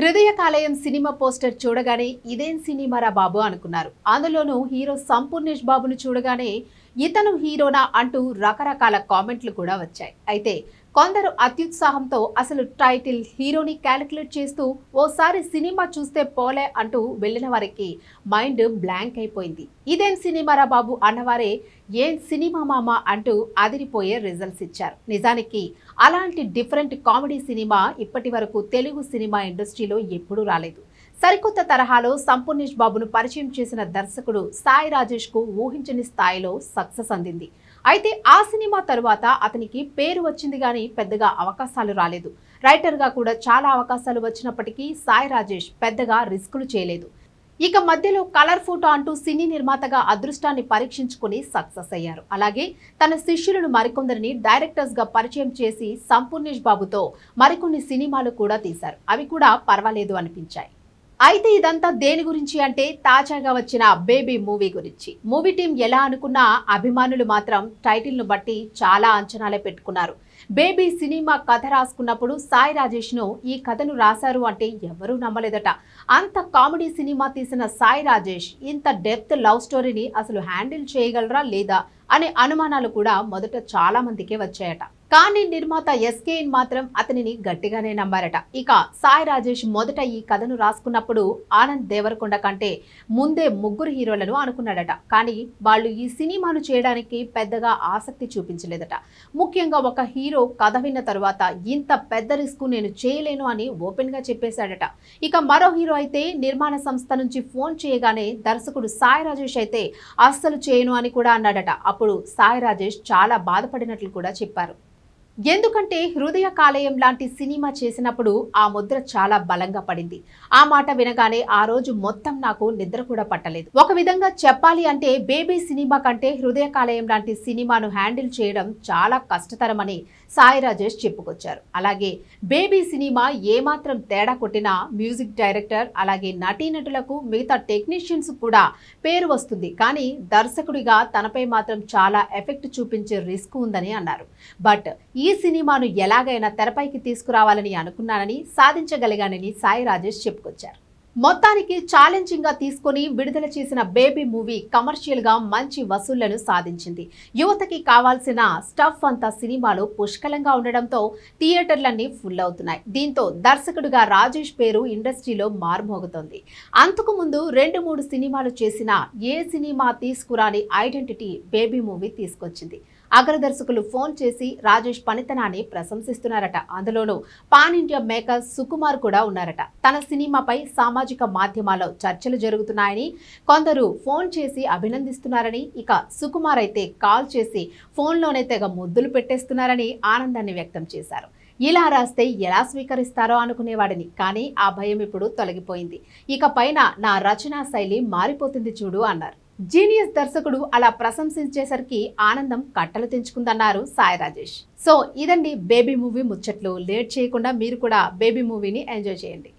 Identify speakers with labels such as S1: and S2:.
S1: హృదయ కాలయం cinema poster చూడగానే ఇదేం సినిమారా బాబు అనుకున్నారు అందులోనూ హీరో సంపూర్ణేష్ బాబును చూడగానే ఇతను హీరోనా అంటూ రకరకాల కామెంట్లు కూడా వచ్చాయి అయితే కొందరు అత్యుత్సాహంతో అసలు టైటిల్ హీరోని క్యాలిక్యులేట్ చేస్తూ ఓసారి సినిమా చూస్తే పోలే అంటూ వెళ్ళిన వారికి మైండ్ బ్లాంక్ అయిపోయింది ఇదేం సినిమారా బాబు అన్నవారే ఏం సినిమా మామా అంటూ అదిరిపోయే రిజల్ట్స్ ఇచ్చారు నిజానికి అలాంటి డిఫరెంట్ కామెడీ సినిమా ఇప్పటి తెలుగు సినిమా ఇండస్ట్రీలో ఎప్పుడూ రాలేదు సరికొత్త తరహాలో సంపూర్ణేష్ బాబును పరిచయం చేసిన దర్శకుడు సాయి రాజేష్కు ఊహించని స్థాయిలో సక్సెస్ అందింది అయితే ఆ సినిమా తరువాత అతనికి పేరు వచ్చింది కానీ పెద్దగా అవకాశాలు రాలేదు రైటర్గా కూడా చాలా అవకాశాలు వచ్చినప్పటికీ సాయి రాజేష్ పెద్దగా రిస్కులు చేయలేదు ఇక మధ్యలో కలర్ ఫోటో అంటూ సినీ నిర్మాతగా అదృష్టాన్ని పరీక్షించుకుని సక్సెస్ అయ్యారు అలాగే తన శిష్యులను మరికొందరిని డైరెక్టర్స్గా పరిచయం చేసి సంపూర్ణేష్ బాబుతో మరికొన్ని సినిమాలు కూడా తీశారు అవి కూడా పర్వాలేదు అనిపించాయి అయితే ఇదంతా దేని గురించి అంటే తాజాగా వచ్చిన బేబీ మూవీ గురించి మూవీ టీం ఎలా అనుకున్నా అభిమానులు మాత్రం ను బట్టి చాలా అంచనాలే పెట్టుకున్నారు బేబీ సినిమా కథ రాసుకున్నప్పుడు సాయి రాజేష్ను ఈ కథను రాశారు అంటే ఎవరూ నమ్మలేదట అంత కామెడీ సినిమా తీసిన సాయి రాజేష్ ఇంత డెప్త్ లవ్ స్టోరీని అసలు హ్యాండిల్ చేయగలరా లేదా అనే అనుమానాలు కూడా మొదట చాలా మందికే వచ్చాయట కానీ నిర్మాత ఎస్కేఎన్ మాత్రం అతనిని గట్టిగానే నమ్మారట ఇక సాయి రాజేష్ మొదట ఈ కథను రాసుకున్నప్పుడు ఆనంద్ దేవరకొండ కంటే ముందే ముగ్గురు హీరోలను అనుకున్నాడట కానీ వాళ్ళు ఈ సినిమాను చేయడానికి పెద్దగా ఆసక్తి చూపించలేదట ముఖ్యంగా ఒక హీరో కథ విన్న తరువాత ఇంత పెద్ద రిస్క్ నేను చేయలేను అని ఓపెన్గా చెప్పేశాడట ఇక మరో హీరో అయితే నిర్మాణ సంస్థ నుంచి ఫోన్ చేయగానే దర్శకుడు సాయి రాజేష్ అయితే అస్సలు చేయను అని కూడా అన్నాడట అప్పుడు సాయి రాజేష్ చాలా బాధపడినట్లు కూడా చెప్పారు ఎందుకంటే హృదయ కాలేయం లాంటి సినిమా చేసినప్పుడు ఆ ముద్ర చాలా బలంగా పడింది ఆ మాట వినగానే ఆ రోజు మొత్తం నాకు నిద్ర కూడా పట్టలేదు ఒక విధంగా చెప్పాలి అంటే బేబీ సినిమా కంటే హృదయ కాలేయం లాంటి సినిమాను హ్యాండిల్ చేయడం చాలా కష్టతరమని సాయి రాజేష్ చెప్పుకొచ్చారు అలాగే బేబీ సినిమా ఏమాత్రం తేడా కొట్టినా మ్యూజిక్ డైరెక్టర్ అలాగే నటీనటులకు మిగతా టెక్నీషియన్స్ కూడా పేరు వస్తుంది కానీ దర్శకుడిగా తనపై మాత్రం చాలా ఎఫెక్ట్ చూపించే రిస్క్ ఉందని అన్నారు బట్ ఈ ఈ సినిమాను ఎలాగైనా తెరపైకి తీసుకురావాలని అనుకున్నానని సాధించగలిగానని సాయి రాజేష్ చెప్పుకొచ్చారు మొత్తానికి ఛాలెంజింగ్గా తీసుకుని విడుదల చేసిన బేబీ మూవీ కమర్షియల్గా మంచి వసూళ్లను సాధించింది యువతకి కావాల్సిన స్టఫ్ అంతా సినిమాలు పుష్కలంగా ఉండడంతో థియేటర్లన్నీ ఫుల్ అవుతున్నాయి దీంతో దర్శకుడుగా రాజేష్ పేరు ఇండస్ట్రీలో మార్మోగుతోంది అంతకు ముందు రెండు మూడు సినిమాలు చేసిన ఏ సినిమా తీసుకురాని ఐడెంటిటీ బేబీ మూవీ తీసుకొచ్చింది అగ్రదర్శకులు ఫోన్ చేసి రాజేష్ పనితనాన్ని ప్రశంసిస్తున్నారట అందులోనూ పాన్ ఇండియా మేకర్ సుకుమార్ కూడా ఉన్నారట తన సినిమాపై సామాజిక మాధ్యమాల్లో చర్చలు జరుగుతున్నాయని కొందరు ఫోన్ చేసి అభినందిస్తున్నారని ఇక సుకుమార్ అయితే కాల్ చేసి ఫోన్లోనే తెగ ముద్దులు పెట్టేస్తున్నారని ఆనందాన్ని వ్యక్తం చేశారు ఇలా రాస్తే ఎలా స్వీకరిస్తారో అనుకునేవాడిని కానీ ఆ భయం ఇప్పుడు తొలగిపోయింది ఇక పైన నా రచనా శైలి మారిపోతుంది చూడు అన్నారు జీనియస్ దర్శకుడు అలా ప్రశంసించేసరికి ఆనందం కట్టలు తెంచుకుందన్నారు సాయి రాజేష్ సో ఇదండి బేబీ మూవీ ముచ్చట్లు లేట్ చేయకుండా మీరు కూడా బేబీ మూవీని ఎంజాయ్ చేయండి